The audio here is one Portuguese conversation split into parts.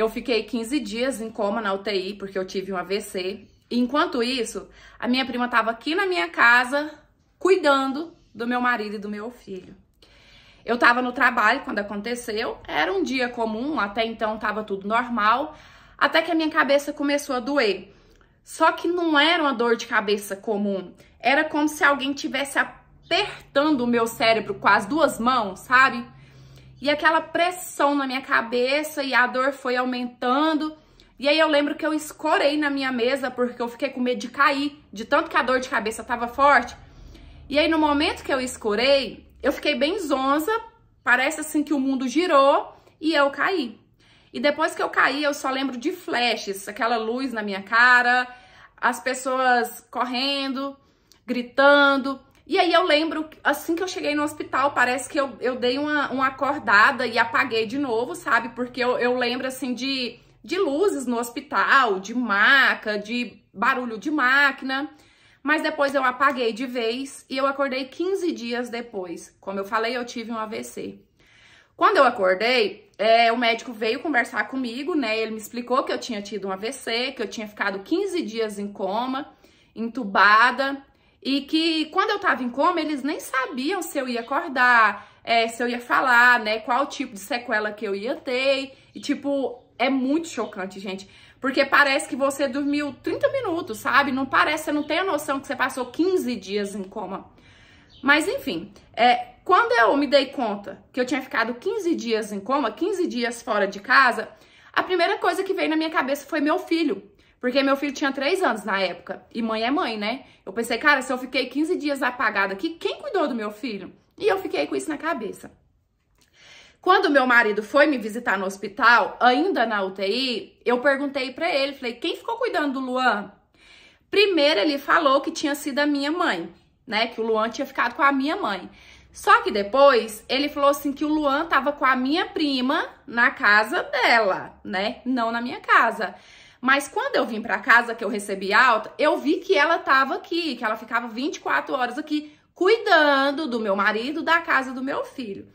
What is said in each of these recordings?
Eu fiquei 15 dias em coma na UTI, porque eu tive um AVC. enquanto isso, a minha prima estava aqui na minha casa, cuidando do meu marido e do meu filho. Eu estava no trabalho quando aconteceu, era um dia comum, até então estava tudo normal, até que a minha cabeça começou a doer. Só que não era uma dor de cabeça comum, era como se alguém tivesse apertando o meu cérebro com as duas mãos, sabe? E aquela pressão na minha cabeça e a dor foi aumentando. E aí eu lembro que eu escorei na minha mesa porque eu fiquei com medo de cair, de tanto que a dor de cabeça tava forte. E aí no momento que eu escorei, eu fiquei bem zonza, parece assim que o mundo girou e eu caí. E depois que eu caí, eu só lembro de flashes, aquela luz na minha cara, as pessoas correndo, gritando. E aí eu lembro, assim que eu cheguei no hospital, parece que eu, eu dei uma, uma acordada e apaguei de novo, sabe? Porque eu, eu lembro, assim, de, de luzes no hospital, de maca, de barulho de máquina. Mas depois eu apaguei de vez e eu acordei 15 dias depois. Como eu falei, eu tive um AVC. Quando eu acordei, é, o médico veio conversar comigo, né? Ele me explicou que eu tinha tido um AVC, que eu tinha ficado 15 dias em coma, entubada e que quando eu tava em coma, eles nem sabiam se eu ia acordar, é, se eu ia falar, né? Qual tipo de sequela que eu ia ter. E, tipo, é muito chocante, gente. Porque parece que você dormiu 30 minutos, sabe? Não parece, você não tem a noção que você passou 15 dias em coma. Mas enfim, é, quando eu me dei conta que eu tinha ficado 15 dias em coma, 15 dias fora de casa, a primeira coisa que veio na minha cabeça foi meu filho. Porque meu filho tinha três anos na época. E mãe é mãe, né? Eu pensei, cara, se eu fiquei 15 dias apagada aqui, quem cuidou do meu filho? E eu fiquei com isso na cabeça. Quando meu marido foi me visitar no hospital, ainda na UTI, eu perguntei para ele, falei, quem ficou cuidando do Luan? Primeiro ele falou que tinha sido a minha mãe, né? Que o Luan tinha ficado com a minha mãe. Só que depois ele falou assim que o Luan tava com a minha prima na casa dela, né? Não na minha casa. Mas quando eu vim para casa, que eu recebi alta, eu vi que ela estava aqui, que ela ficava 24 horas aqui cuidando do meu marido, da casa do meu filho.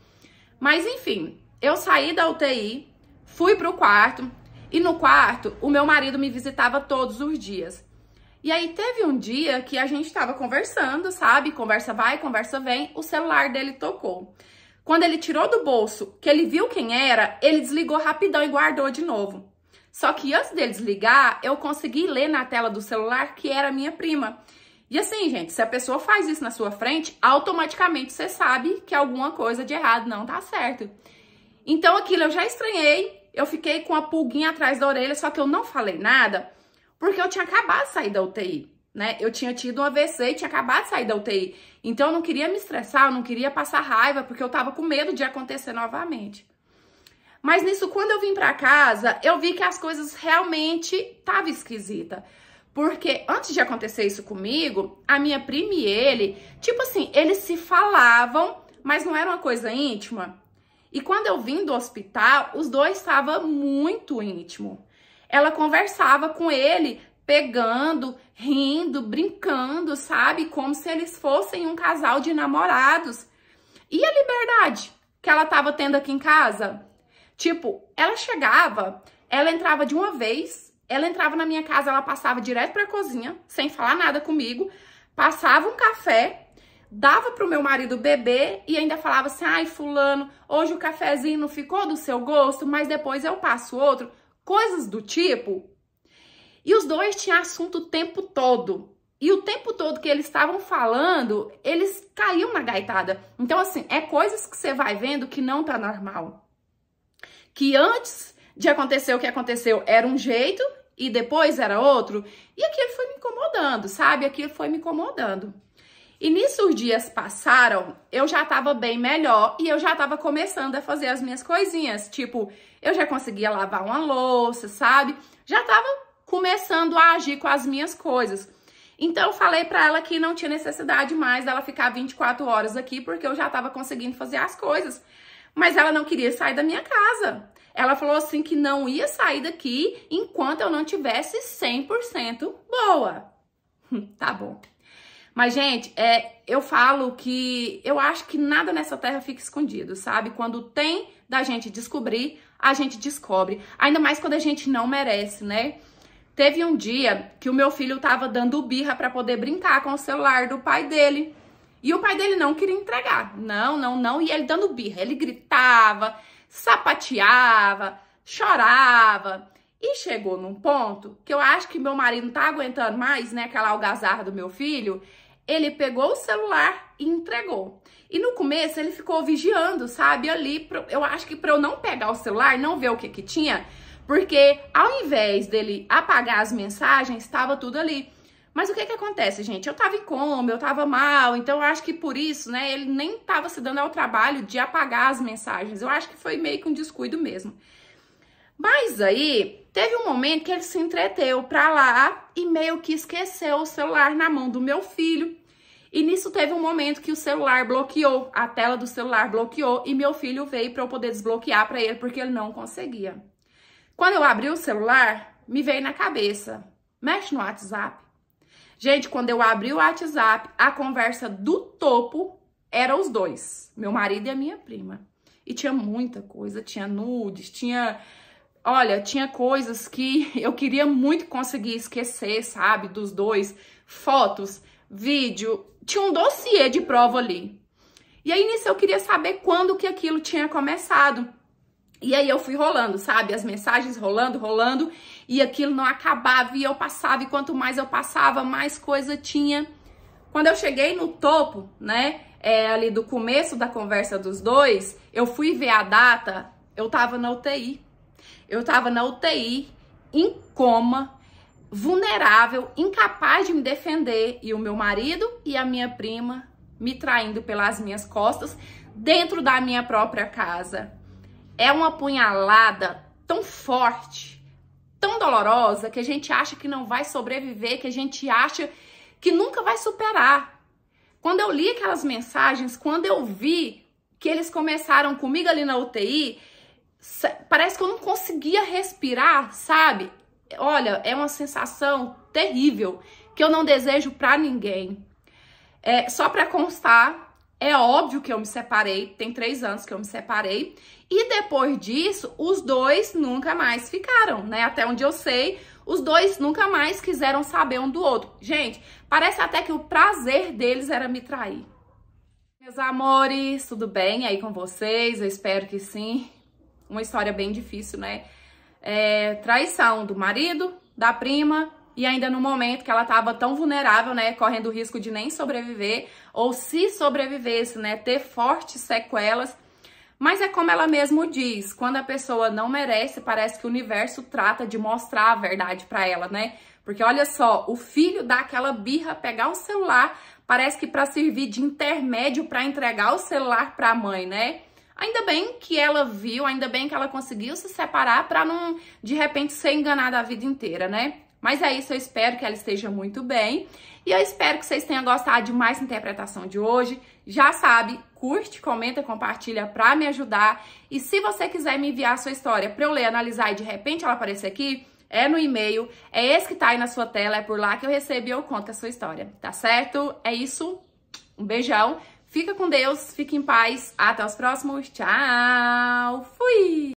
Mas enfim, eu saí da UTI, fui para o quarto e no quarto o meu marido me visitava todos os dias. E aí teve um dia que a gente estava conversando, sabe? Conversa vai, conversa vem, o celular dele tocou. Quando ele tirou do bolso, que ele viu quem era, ele desligou rapidão e guardou de novo. Só que antes deles ligar, eu consegui ler na tela do celular que era minha prima. E assim, gente, se a pessoa faz isso na sua frente, automaticamente você sabe que alguma coisa de errado não tá certo. Então aquilo eu já estranhei, eu fiquei com a pulguinha atrás da orelha, só que eu não falei nada, porque eu tinha acabado de sair da UTI, né? Eu tinha tido um AVC e tinha acabado de sair da UTI. Então eu não queria me estressar, eu não queria passar raiva, porque eu tava com medo de acontecer novamente. Mas nisso, quando eu vim para casa, eu vi que as coisas realmente estavam esquisita. Porque antes de acontecer isso comigo, a minha prima e ele, tipo assim, eles se falavam, mas não era uma coisa íntima. E quando eu vim do hospital, os dois estavam muito íntimo. Ela conversava com ele, pegando, rindo, brincando, sabe? Como se eles fossem um casal de namorados. E a liberdade que ela estava tendo aqui em casa? Tipo, ela chegava, ela entrava de uma vez, ela entrava na minha casa, ela passava direto pra cozinha, sem falar nada comigo, passava um café, dava pro meu marido beber e ainda falava assim: ai, Fulano, hoje o cafezinho não ficou do seu gosto, mas depois eu passo outro. Coisas do tipo. E os dois tinham assunto o tempo todo. E o tempo todo que eles estavam falando, eles caíam na gaitada. Então, assim, é coisas que você vai vendo que não tá normal que antes de acontecer o que aconteceu era um jeito e depois era outro. E aquilo foi me incomodando, sabe? Aquilo foi me incomodando. E nisso os dias passaram, eu já tava bem melhor e eu já tava começando a fazer as minhas coisinhas. Tipo, eu já conseguia lavar uma louça, sabe? Já tava começando a agir com as minhas coisas. Então eu falei para ela que não tinha necessidade mais dela ficar 24 horas aqui porque eu já tava conseguindo fazer as coisas. Mas ela não queria sair da minha casa. Ela falou assim que não ia sair daqui enquanto eu não tivesse 100% boa. tá bom. Mas, gente, é, eu falo que eu acho que nada nessa terra fica escondido, sabe? Quando tem da gente descobrir, a gente descobre. Ainda mais quando a gente não merece, né? Teve um dia que o meu filho tava dando birra para poder brincar com o celular do pai dele. E o pai dele não queria entregar. Não, não, não. E ele dando birra. Ele gritava, sapateava, chorava. E chegou num ponto que eu acho que meu marido não tá aguentando mais, né? Aquela algazarra do meu filho. Ele pegou o celular e entregou. E no começo ele ficou vigiando, sabe? Ali, eu acho que para eu não pegar o celular, não ver o que que tinha, porque ao invés dele apagar as mensagens, estava tudo ali. Mas o que é que acontece, gente? Eu tava em coma, eu tava mal, então eu acho que por isso, né, ele nem tava se dando ao trabalho de apagar as mensagens. Eu acho que foi meio que um descuido mesmo. Mas aí, teve um momento que ele se entreteu pra lá e meio que esqueceu o celular na mão do meu filho. E nisso teve um momento que o celular bloqueou, a tela do celular bloqueou e meu filho veio para eu poder desbloquear para ele porque ele não conseguia. Quando eu abri o celular, me veio na cabeça: mexe no WhatsApp. Gente, quando eu abri o WhatsApp, a conversa do topo era os dois, meu marido e a minha prima. E tinha muita coisa, tinha nudes, tinha olha, tinha coisas que eu queria muito conseguir esquecer, sabe, dos dois, fotos, vídeo, tinha um dossiê de prova ali. E aí nisso eu queria saber quando que aquilo tinha começado. E aí eu fui rolando, sabe? As mensagens rolando, rolando, e aquilo não acabava, e eu passava, e quanto mais eu passava, mais coisa tinha. Quando eu cheguei no topo, né, é, ali do começo da conversa dos dois, eu fui ver a data, eu tava na UTI. Eu tava na UTI, em coma, vulnerável, incapaz de me defender, e o meu marido e a minha prima me traindo pelas minhas costas dentro da minha própria casa é uma punhalada tão forte, tão dolorosa, que a gente acha que não vai sobreviver, que a gente acha que nunca vai superar. Quando eu li aquelas mensagens, quando eu vi que eles começaram comigo ali na UTI, parece que eu não conseguia respirar, sabe? Olha, é uma sensação terrível que eu não desejo para ninguém. É, só para constar, é óbvio que eu me separei, tem três anos que eu me separei. E depois disso, os dois nunca mais ficaram, né? Até onde eu sei, os dois nunca mais quiseram saber um do outro. Gente, parece até que o prazer deles era me trair. Meus amores, tudo bem aí com vocês? Eu espero que sim. Uma história bem difícil, né? É, traição do marido, da prima e ainda no momento que ela estava tão vulnerável, né, correndo o risco de nem sobreviver ou se sobrevivesse, né, ter fortes sequelas. Mas é como ela mesmo diz, quando a pessoa não merece, parece que o universo trata de mostrar a verdade para ela, né? Porque olha só, o filho dá aquela birra pegar o celular, parece que para servir de intermédio para entregar o celular para a mãe, né? Ainda bem que ela viu, ainda bem que ela conseguiu se separar para não de repente ser enganada a vida inteira, né? Mas é isso, eu espero que ela esteja muito bem. E eu espero que vocês tenham gostado de mais interpretação de hoje. Já sabe, curte, comenta, compartilha para me ajudar. E se você quiser me enviar a sua história para eu ler, analisar e de repente ela aparecer aqui, é no e-mail, é esse que tá aí na sua tela, é por lá que eu recebo e eu conto a sua história, tá certo? É isso, um beijão, fica com Deus, fique em paz, até os próximos, tchau, fui!